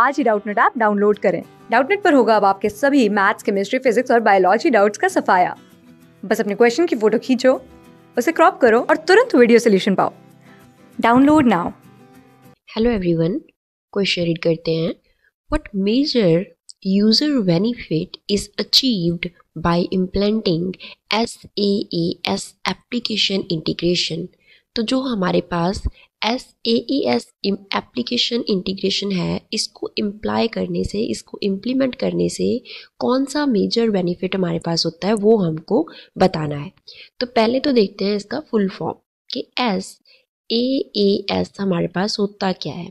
आज ही Doubtnut app download करें डाउटनेट पर होगा अब आपके सभी मैथ्स केमिस्ट्री फिजिक्स और बायोलॉजी डाउट्स का सफाया बस अपने क्वेश्चन की फोटो खींचो उसे क्रॉप करो और तुरंत वीडियो सोल्यूशन पाओ download now hello everyone question read करते हैं what major user user benefit is achieved by implementing S application integration तो जो हमारे पास S A E S application integration है इसको इम्प्लाई करने से इसको इम्प्लीमेंट करने से कौन सा मेजर बेनिफिट हमारे पास होता है वो हमको बताना है तो पहले तो देखते हैं इसका फुल फॉर्म कि एस ए ए एस हमारे पास होता क्या है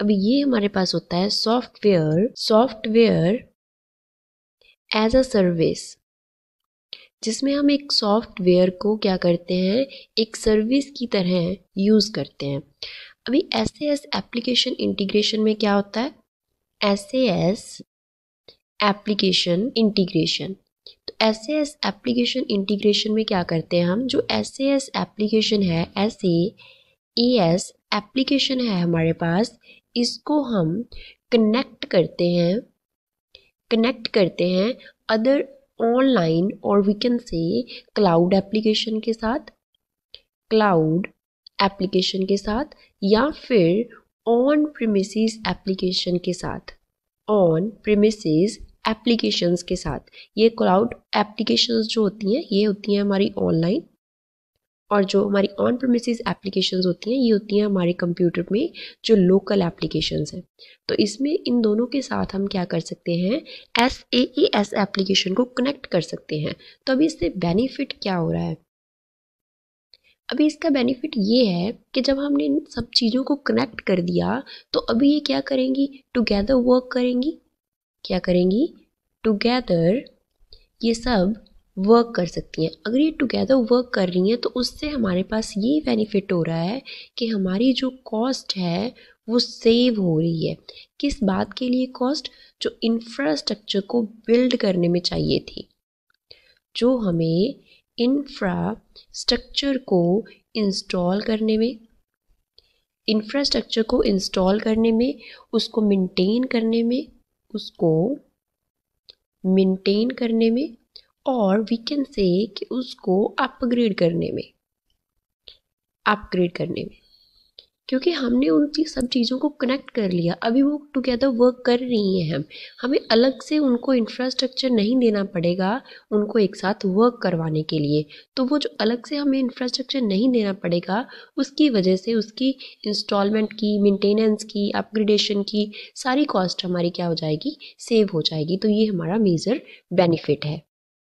अब ये हमारे पास होता है software software as a service जिसमें हम एक सॉफ्टवेयर को क्या करते हैं एक सर्विस की तरह यूज़ करते हैं अभी एस एस एप्लीकेशन इंटीग्रेशन में क्या होता है एस एस एप्लीकेशन इंटीग्रेशन तो एस एस एप्लीकेशन इंटीग्रेशन में क्या करते हैं हम जो एस एस एप्लीकेशन है एस ए एस एप्लीकेशन है हमारे पास इसको हम कनेक्ट करते हैं कनेक्ट करते हैं अदर ऑनलाइन और we can say cloud application के साथ क्लाउड एप्लीकेशन के साथ या फिर ऑन प्रीमिसेस एप्लीकेशन के साथ ऑन प्रीमिसेस एप्लीकेशंस के साथ ये क्लाउड एप्लीकेशंस जो होती हैं ये होती हैं हमारी ऑनलाइन और जो हमारी ऑन प्रोमिसज एप्लीकेशंस होती हैं ये होती हैं हमारे कंप्यूटर में जो लोकल एप्लीकेशंस हैं तो इसमें इन दोनों के साथ हम क्या कर सकते हैं S A E S application को कनेक्ट कर सकते हैं तो अभी इससे बेनिफिट क्या हो रहा है अभी इसका बेनिफिट ये है कि जब हमने इन सब चीज़ों को कनेक्ट कर दिया तो अभी ये क्या करेंगी टुगेदर वर्क करेंगी क्या करेंगी टुगेदर ये सब वर्क कर सकती हैं अगर ये टुगेदर वर्क कर रही हैं तो उससे हमारे पास ये बेनिफिट हो रहा है कि हमारी जो कॉस्ट है वो सेव हो रही है किस बात के लिए कॉस्ट जो इंफ्रास्ट्रक्चर को बिल्ड करने में चाहिए थी जो हमें इंफ्रास्ट्रक्चर को इंस्टॉल करने में इंफ्रास्ट्रक्चर को इंस्टॉल करने में उसको मेंटेन करने में उसको मेंटेन करने में और वी कैन से कि उसको अपग्रेड करने में अपग्रेड करने में क्योंकि हमने उनकी सब चीज़ों को कनेक्ट कर लिया अभी वो टुगेदर वर्क कर रही हैं हम हमें अलग से उनको इंफ्रास्ट्रक्चर नहीं देना पड़ेगा उनको एक साथ वर्क करवाने के लिए तो वो जो अलग से हमें इंफ्रास्ट्रक्चर नहीं देना पड़ेगा उसकी वजह से उसकी इंस्टॉलमेंट की मेंटेनेंस की अपग्रेडेशन की सारी कॉस्ट हमारी क्या हो जाएगी सेव हो जाएगी तो ये हमारा मेजर बेनिफिट है